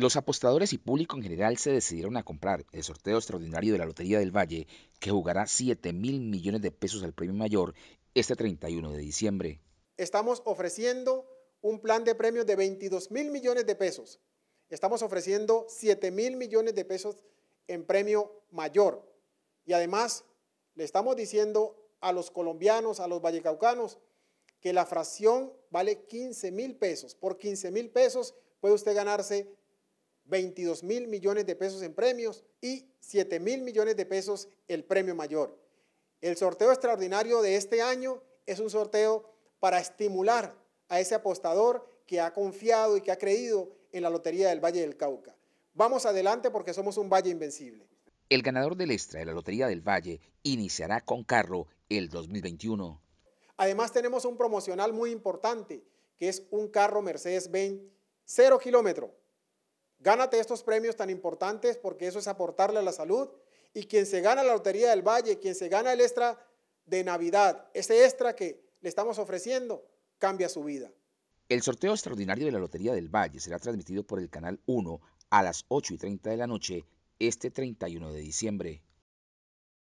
Los apostadores y público en general se decidieron a comprar el sorteo extraordinario de la Lotería del Valle, que jugará 7 mil millones de pesos al premio mayor este 31 de diciembre. Estamos ofreciendo un plan de premios de 22 mil millones de pesos. Estamos ofreciendo 7 mil millones de pesos en premio mayor. Y además le estamos diciendo a los colombianos, a los vallecaucanos, que la fracción vale 15 mil pesos. Por 15 mil pesos puede usted ganarse 22 mil millones de pesos en premios y 7 mil millones de pesos el premio mayor. El sorteo extraordinario de este año es un sorteo para estimular a ese apostador que ha confiado y que ha creído en la Lotería del Valle del Cauca. Vamos adelante porque somos un valle invencible. El ganador del extra de la Lotería del Valle iniciará con carro el 2021. Además tenemos un promocional muy importante, que es un carro Mercedes-Benz cero kilómetro, Gánate estos premios tan importantes porque eso es aportarle a la salud. Y quien se gana la Lotería del Valle, quien se gana el extra de Navidad, ese extra que le estamos ofreciendo, cambia su vida. El sorteo extraordinario de la Lotería del Valle será transmitido por el Canal 1 a las 8 y 30 de la noche este 31 de diciembre.